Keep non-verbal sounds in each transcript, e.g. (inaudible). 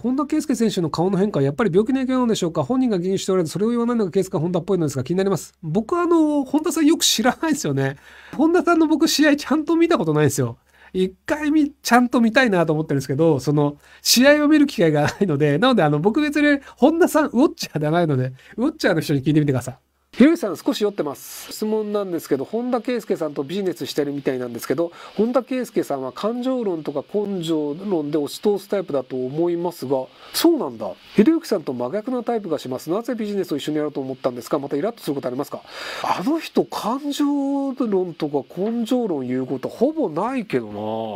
本田圭佑選手の顔の変化、やっぱり病気の影響なのでしょうか、本人が原因しておられず、それを言わないのが圭佑本田っぽいのですが、気になります。僕はあの、本田さんよく知らないですよね。本田さんの僕、試合ちゃんと見たことないですよ。一回み、ちゃんと見たいなと思ってるんですけど、その、試合を見る機会がないので、なので、あの、僕別に、本田さん、ウォッチャーではないので、ウォッチャーの人に聞いてみてください。ゆうさん少し酔ってます質問なんですけど本田圭佑さんとビジネスしてるみたいなんですけど本田圭佑さんは感情論とか根性論で押し通すタイプだと思いますがそうなんだひろゆきさんと真逆なタイプがしますなぜビジネスを一緒にやろうと思ったんですかまたイラッとすることありますかあの人感情論とか根性論言うことほぼないけど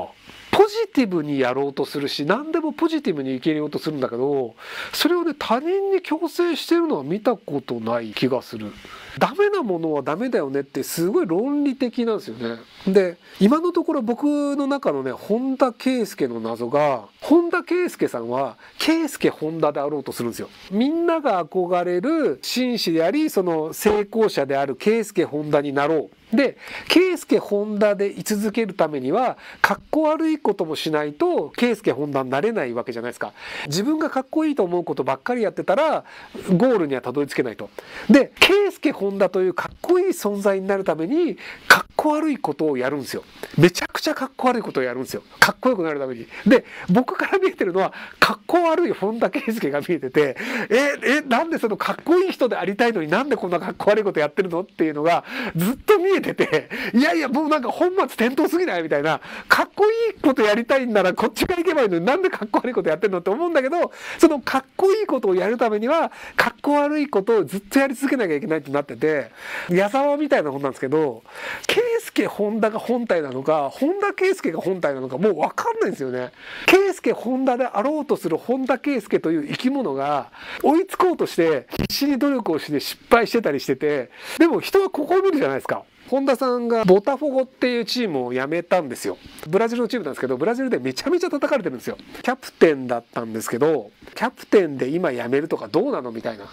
なポジティブにやろうとするし何でもポジティブにいけようとするんだけどそれをね他人に強制してるのは見たことない気がする。ダメなものはダメだよねってすごい論理的なんですよね。で今のところ僕の中のね本田圭佑の謎が本田圭佑さんは圭佑本田であろうとするんですよ。みんなが憧れる紳士でありその成功者である圭佑本田になろう。で圭佑本田で居続けるためにはかっこ悪いこともしないと圭佑本田になれないわけじゃないですか。自分がかっこいいと思うことばっかりやってたらゴールにはたどり着けないと。で圭佑本田というかっこいい存在になるためにかっこ悪いことをやるんですよめちゃくちゃかっこ悪いことをやるんですよかっこよくなるためにで僕から見えてるのはかっこ悪い本田圭佑が見えててええなんでそのかっこいい人でありたいのになんでこんなかっこ悪いことやってるのっていうのがずっと見えてていやいやもうなんか本末転倒すぎないみたいなかっこいいことやりたいんならこっちから行けばいいのになんでかっこ悪いことやってるのって思うんだけどそのかっこいいことをやるためにはかっこ悪いことをずっとやり続けなきゃいけないってなってってて矢沢みたいなもんなんですけど圭介本田が本体なのか本田圭介が本体なのかもう分かんないんですよね。圭介本田であろうとする本田圭介という生き物が追いつこうとして必死に努力をして失敗してたりしててでも人はここを見るじゃないですか。本田さんがボタフォゴっていうチームを辞めたんですよブラジルのチームなんですけどブラジルでめちゃめちゃ叩かれてるんですよキャプテンだったんですけどキャプテンで今辞めるとかどうなのみたいな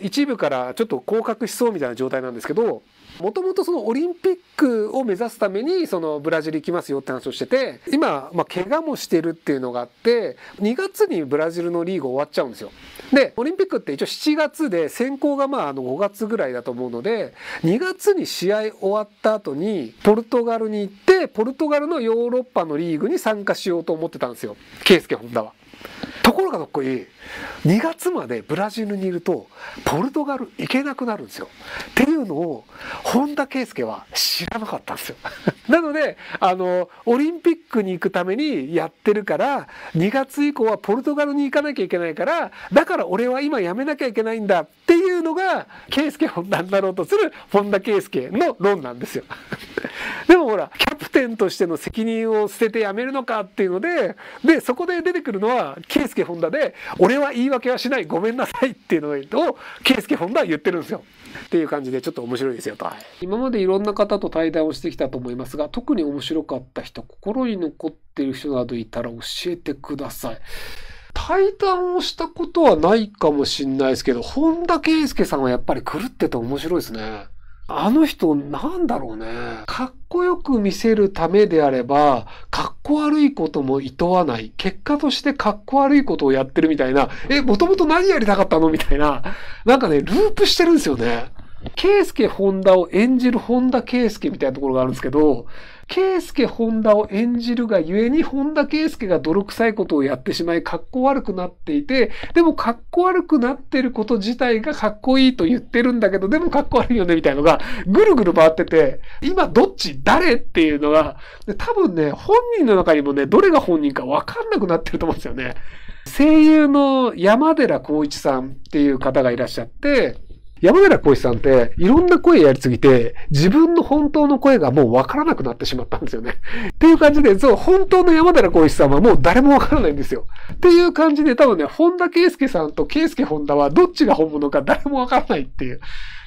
一部からちょっと降格しそうみたいな状態なんですけどもともとそのオリンピックを目指すためにそのブラジル行きますよって話をしてて今、まあ、怪我もしてるっていうのがあって2月にブラジルのリーグ終わっちゃうんですよ。でオリンピックって一応7月で選考がまああの5月ぐらいだと思うので2月に試合終わった後にポルトガルに行ってポルトガルのヨーロッパのリーグに参加しようと思ってたんですよ圭佑本田は。ところがどっこいい2月までブラジルにいるとポルトガル行けなくなるんですよ。っていうのを本田圭佑は知らなかったんですよ。(laughs) なのであのオリンピックに行くためにやってるから2月以降はポルトガルに行かなきゃいけないからだから俺は今やめなきゃいけないんだっていうのが圭佑本田になろうとする本田圭佑の論なんですよ。(laughs) でもほらキャプテンとしての責任を捨ててやめるのかっていうのででそこで出てくるのは圭佑本田で「俺は言い訳はしないごめんなさい」っていうのを圭佑本田は言ってるんですよ。っていう感じでちょっと面白いですよと、今までいろんな方と対談をしてきたと思いますが特に面白かった人心に残ってる人などいたら教えてください。対談をしたことはないかもしんないですけど、本田圭佑さんはやっぱり狂ってて面白いですね。あの人なんだろうね。かっこよく見せるためであれば、かっこ悪いことも厭わない。結果としてかっこ悪いことをやってるみたいな。え、もともと何やりたかったのみたいな。なんかね、ループしてるんですよね。ケイスケ・ホンダを演じる本田圭介みたいなところがあるんですけど、圭介本田を演じるがゆえに、本田圭介が泥臭いことをやってしまい、格好悪くなっていて、でも格好悪くなってること自体が格好いいと言ってるんだけど、でも格好悪いよね、みたいのが、ぐるぐる回ってて、今どっち誰っていうのが、多分ね、本人の中にもね、どれが本人かわかんなくなってると思うんですよね。声優の山寺孝一さんっていう方がいらっしゃって、山寺宏一さんって、いろんな声やりすぎて、自分の本当の声がもうわからなくなってしまったんですよね。(laughs) っていう感じで、そう、本当の山寺宏一さんはもう誰もわからないんですよ。っていう感じで、多分ね、本田圭介さんと圭介本田はどっちが本物か誰もわからないっていう、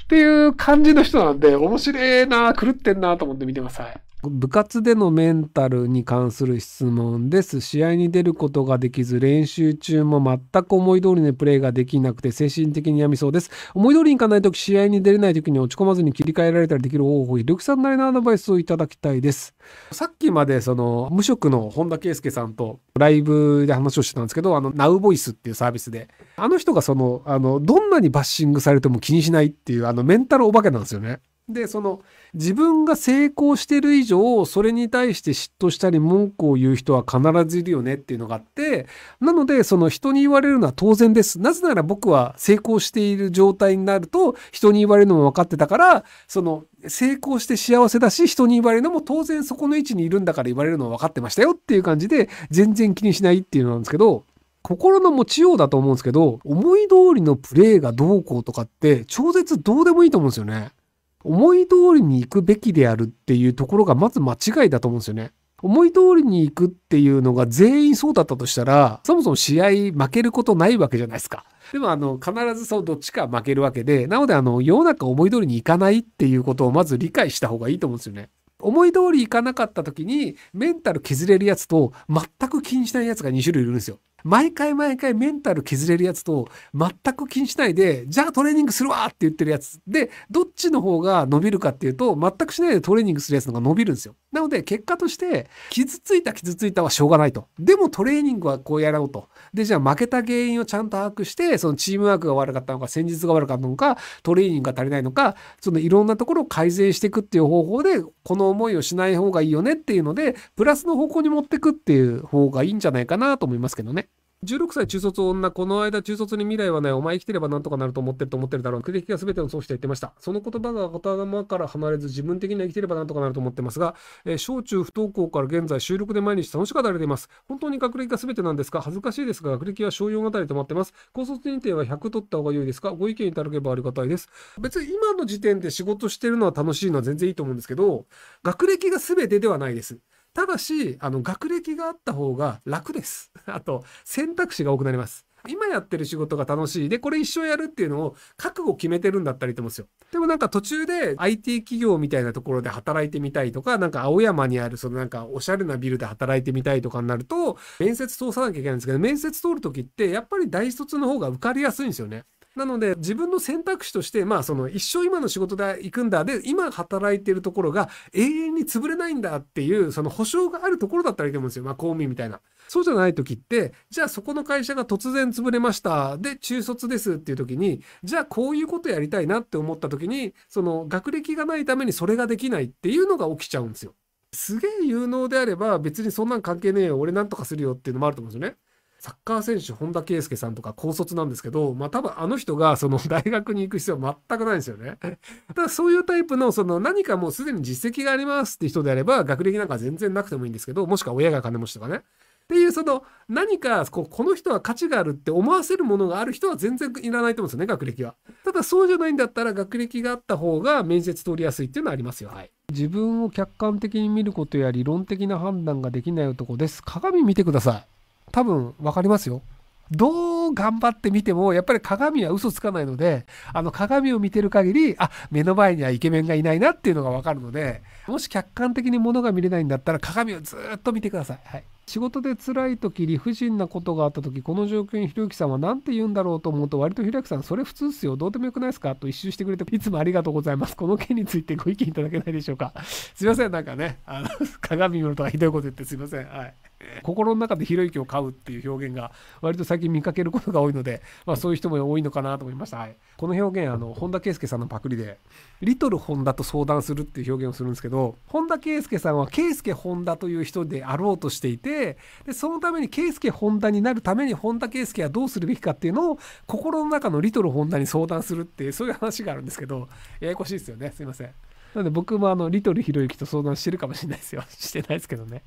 っていう感じの人なんで、面白えな狂ってんなと思って見てます。はい。部活でのメンタルに関する質問です。試合に出ることができず、練習中も全く思い通りのプレーができなくて、精神的に病みそうです。思い通りにいかないとき、試合に出れないときに落ち込まずに切り替えられたりできる方法、ひろさんなりのアドバイスをいただきたいです。さっきまで、その、無職の本田圭佑さんとライブで話をしてたんですけど、あの、ナウボイスっていうサービスで、あの人がその、あの、どんなにバッシングされても気にしないっていう、あの、メンタルお化けなんですよね。でその自分が成功してる以上それに対して嫉妬したり文句を言う人は必ずいるよねっていうのがあってなのでその人に言われるのは当然ですなぜなら僕は成功している状態になると人に言われるのも分かってたからその成功して幸せだし人に言われるのも当然そこの位置にいるんだから言われるのは分かってましたよっていう感じで全然気にしないっていうのなんですけど心の持ちようだと思うんですけど思い通りのプレーがどうこうとかって超絶どうでもいいと思うんですよね。思い通りに行くべきであるっていうところがまず間違いだと思うんですよね。思い通りに行くっていうのが全員そうだったとしたら、そもそも試合負けることないわけじゃないですか。でもあの、必ずそうどっちか負けるわけで、なのであの、世の中思い通りにいかないっていうことをまず理解した方がいいと思うんですよね。思い通り行かなかった時に、メンタル削れるやつと全く気にしないやつが2種類いるんですよ。毎回毎回メンタル削れるやつと全く気にしないで、じゃあトレーニングするわって言ってるやつで、どっちの方が伸びるかっていうと、全くしないでトレーニングするやつの方が伸びるんですよ。なので結果として、傷ついた傷ついたはしょうがないと。でもトレーニングはこうやろうと。で、じゃあ負けた原因をちゃんと把握して、そのチームワークが悪かったのか、戦術が悪かったのか、トレーニングが足りないのか、そのいろんなところを改善していくっていう方法で、この思いをしない方がいいよねっていうので、プラスの方向に持っていくっていう方がいいんじゃないかなと思いますけどね。16歳中卒女、この間中卒に未来はない、お前生きてればなんとかなると思ってると思ってるだろう。栗歴が全ての創しと言ってました。その言葉が頭から離れず、自分的には生きてればなんとかなると思ってますが、えー、小中不登校から現在収録で毎日楽しく働いています。本当に学歴が全てなんですか恥ずかしいですが、学歴は小4あたり止まってます。高卒認定は100取った方が良いですかご意見いただければありがたいです。別に今の時点で仕事してるのは楽しいのは全然いいと思うんですけど、学歴が全てではないです。ただし、あの、学歴があった方が楽です。(laughs) あと、選択肢が多くなります。今やってる仕事が楽しい。で、これ一生やるっていうのを覚悟決めてるんだったりってますよ。でもなんか途中で IT 企業みたいなところで働いてみたいとか、なんか青山にあるそのなんかおしゃれなビルで働いてみたいとかになると、面接通さなきゃいけないんですけど、面接通るときってやっぱり大卒の方が受かりやすいんですよね。なので自分の選択肢として、まあその一生今の仕事で行くんだで、今働いてるところが永遠に潰れないんだっていう、その保証があるところだったらいいと思うんですよ。まあ公務員みたいな。そうじゃない時って、じゃあそこの会社が突然潰れました。で、中卒ですっていう時に、じゃあこういうことやりたいなって思った時に、その学歴がないためにそれができないっていうのが起きちゃうんですよ。すげえ有能であれば別にそんなん関係ねえよ。俺なんとかするよっていうのもあると思うんですよね。サッカー選手本田圭佑さんとか高卒なんですけど、まあ多分あの人がその (laughs) 大学に行く必要は全くないんですよね。ただそういうタイプのその何かもうすでに実績がありますって人であれば学歴なんか全然なくてもいいんですけど、もしくは親が金持ちとかね。っていうその何かここの人は価値があるって思わせるものがある人は全然いらないと思うんですよね学歴はただそうじゃないんだったら学歴があった方が面接通りやすいっていうのはありますよはい自分を客観的に見ることや理論的な判断ができない男です鏡見てください多分分かりますよ。どう頑張ってみても、やっぱり鏡は嘘つかないので、あの鏡を見てる限り、あ、目の前にはイケメンがいないなっていうのがわかるので、もし客観的にものが見れないんだったら鏡をずっと見てください。はい。仕事で辛い時、理不尽なことがあった時、この状況にひろゆきさんは何て言うんだろうと思うと、割とひろゆきさん、それ普通っすよ。どうでもよくないですかと一周してくれて、いつもありがとうございます。この件についてご意見いただけないでしょうか。すいません。なんかね、あの、鏡見るとかひどいこと言ってすいません。はい。心の中でひろゆきを買うっていう表現が割と最近見かけることが多いので、まあ、そういう人も多いのかなと思いました、はい、この表現あの本田圭佑さんのパクリで「リトルホンダと相談する」っていう表現をするんですけど本田圭佑さんは圭佑本田という人であろうとしていてでそのために圭佑本田になるために本田圭佑はどうするべきかっていうのを心の中のリトル本田に相談するっていうそういう話があるんですけどややこしいですよねすいません。なので僕もあのリトルひろゆきと相談してるかもしれないですよ。(laughs) してないですけどね。